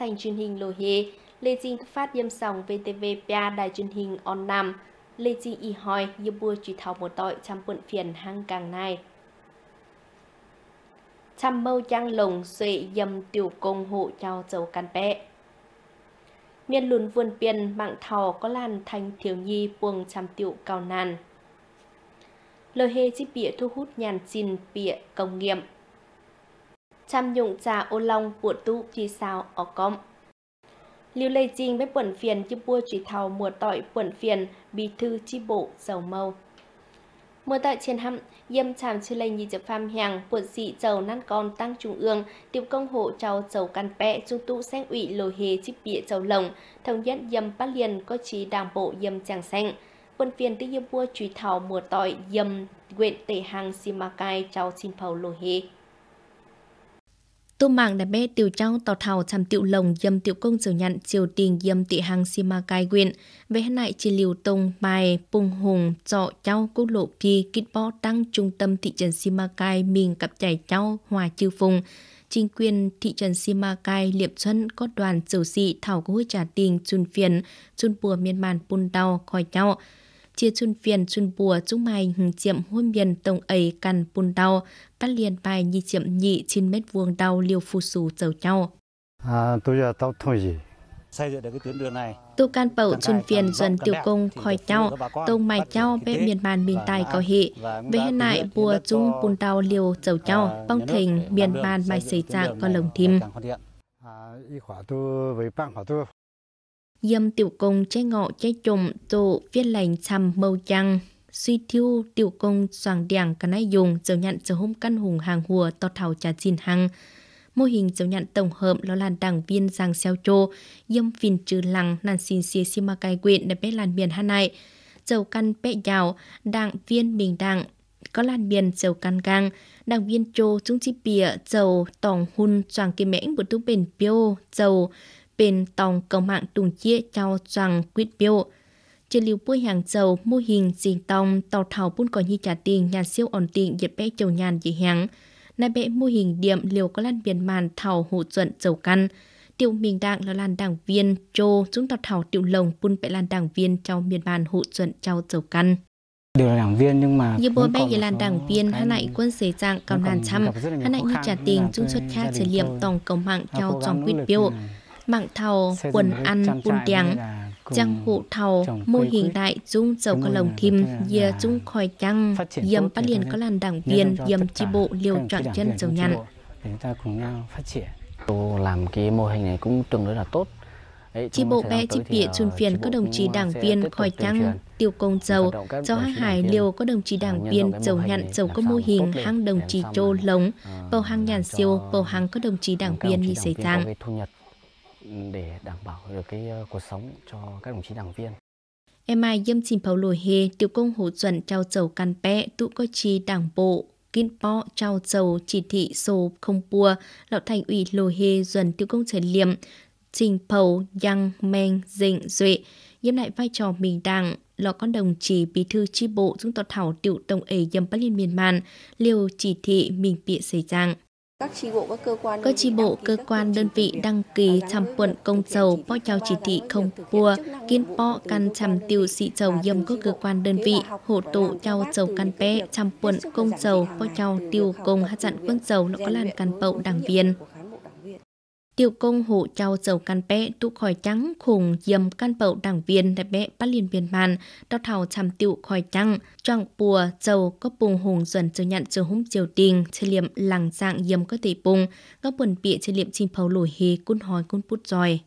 Thành truyền hình Lô hề Lê Trinh phát yêm sòng VTV3 đài truyền hình On Nam, Lê Trinh y hỏi như bua truy thảo một tội trăm bận phiền hang càng này. Trăm mâu trang lồng xuệ dầm tiểu công hộ cho dầu can bẹ. Miên lùn vườn biên mạng thò có làn thành thiếu nhi buồng trăm tiểu cao nàn. Lời hê chi bịa thu hút nhàn xin bịa công nghiệm chăm dụng trà ô long của tu chi sao ở công. Lưu Lê Trinh bếp quẩn phiền chi bua chỉ thầu mùa tội quẩn phiền bí thư chi bộ dầu mâu. Mùa tại trên hăm, dâm chàm chư lây nhị chập pham hàng, quận dị chầu năn con tăng trung ương, tiệp công hộ chầu chầu căn pẹ, trung tụ sen ủy lồi hề chip bịa chầu lồng, thống nhất dâm bát liền có trí đảng bộ dâm chàng xanh. Quân phiền tích dâm vua trùy thảo mùa tội dâm quyện tể hàng xì ma cai trao xin phầu lồi hề. Tu mạng đã bê tiểu trong tàu thảo chăm tiểu lồng dâm tiểu công sở nhận triều tiền dâm tị hàng sima cai quyện. Về hãn lại chỉ liều tông bài bùng hùng trọ cháu quốc lộ pi kít bó tăng trung tâm thị trấn sima cai mình cặp chảy cháu hòa chư phùng. Chính quyền thị trấn sima cai liệp xuân có đoàn triều sĩ thảo có hối trả tiền chun phiền chun bùa miên màn bùn đau khỏi cháu chia chun phiền chun bùa chúng mày hừng chiệm hôn miền tổng ấy cằn bùn đau các liền bài nhị chiệm nhị trên mét vuông đau liều phù sù chầu nhau à tôi giờ tao thôi gì xây dựng được cái tuyến đường này tu can bậu chun phiền dần tiểu công khỏi nhau tông mài nhau bé miền bàn miền tài có hị về hiện lại bùa chung bùn đau liều chầu nhau bông thỉnh miền bàn bài xảy dạng có lồng thim à, Dâm tiểu công trái ngọ trái trùng tổ viết lành chăm màu chăng. Suy thiêu tiểu công soàng đảng cả nay dùng dầu nhận dầu hôm căn hùng hàng hùa to thảo trà chín hăng. Mô hình dầu nhận tổng hợp đó là đảng viên giang xeo chô, dâm phìn trừ lăng nàn xin xìa xì mà cài quyện để bé làn biển hà nội Dầu căn bẹ dào đảng viên bình đảng, có làn biển dầu căn gang, đảng viên chô chúng chi bìa dầu tòng hun soàng kỳ mẽng của tú bền piô dầu bên tòng công mạng tùng chia cho rằng quyết biểu. Trên liều bôi hàng dầu mô hình dình tòng tàu thảo bún có như trả tiền nhà siêu ổn định dịp bé chầu nhàn dị hàng. Nai bé mô hình điểm liều có lan biển màn thảo hộ chuẩn dầu căn. Tiểu mình đảng là lan đảng viên chô chúng tàu thảo tiểu lồng bún bé lan đảng viên trong miền bàn hộ chuẩn trao dầu căn đều là đảng viên nhưng mà như bố bé về làm đảng viên hắn lại quân xế dạng cao nàn chăm hắn lại như trả tiền trung xuất kha trải liệm tổng công mạng theo trong quyết biểu mạng thầu, quần ăn, bún đắng, trang hộ thầu, mô hình đại dung dầu có lồng thìm, dìa dung khỏi trăng, dầm bắt liền có làn đảng viên, dầm chi bộ liều trọn chân dầu nhăn. Làm cái mô hình này cũng tương đối là tốt, Chi bộ bé chi bịa ờ, chuyên phiền có đồng chí đảng viên khỏi trăng, tiêu công dầu, do hai hải liều có ờ, đồng chí đảng viên dầu nhặn dầu có mô hình hang đồng chí trô lống, bầu hang nhàn siêu, bầu hang có đồng chí đảng viên như xảy ra để đảm bảo được cái ờ, cuộc sống cho các đồng chí đảng viên. Em ai dâm chìm pháo lùi hề, tiểu công hồ chuẩn trao dầu căn bé, tụ có chi đảng bộ, kiên bó trao dầu chỉ thị số không bùa, lão thành ủy lùi hề dần tiểu công trần liệm, trình phầu, giang, men, dịnh, duệ, dâm lại vai trò mình đảng, lọ con đồng chí bí thư chi bộ dung tọt thảo tiểu tổng ấy dâm bất liên miền màn, liều chỉ thị mình bịa xảy giang các chi bộ, các cơ quan, các chi bộ, cơ quan đơn vị đăng ký chăm quận công dầu po giao chỉ thị không bua kiên po căn chăm tiêu sĩ dầu dâm các cơ quan đơn vị hộ tụ giao dầu căn bé chăm quận công dầu po giao tiêu công hạ dặn quân dầu nó có làn căn bậu đảng viên Tiêu công hộ trao dầu can bé tụ khỏi trắng khủng dầm can bậu đảng viên đại bé bắt liền biên bàn, đào thảo chăm tiêu khỏi trắng, trọng bùa dầu có bùng hùng dần chờ nhận chờ húng chiều tình, chơi liệm làng dạng dầm có thể bùng, các buồn bịa chơi liệm chim phấu lùi hề cun hói cun bút rồi.